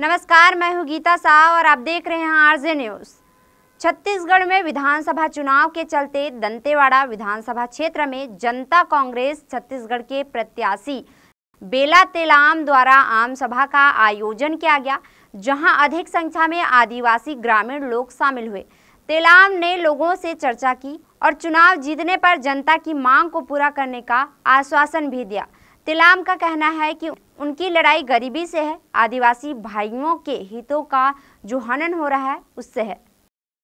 नमस्कार मैं हूं गीता साह और आप देख रहे हैं आरजे न्यूज छत्तीसगढ़ में विधानसभा चुनाव के चलते दंतेवाड़ा विधानसभा क्षेत्र में जनता कांग्रेस छत्तीसगढ़ के प्रत्याशी बेला तेलाम द्वारा आम सभा का आयोजन किया गया जहां अधिक संख्या में आदिवासी ग्रामीण लोग शामिल हुए तेलाम ने लोगों से चर्चा की और चुनाव जीतने पर जनता की मांग को पूरा करने का आश्वासन भी दिया तिलाम का कहना है कि उनकी लड़ाई गरीबी से है आदिवासी भाइयों के हितों का जो हनन हो रहा है उससे है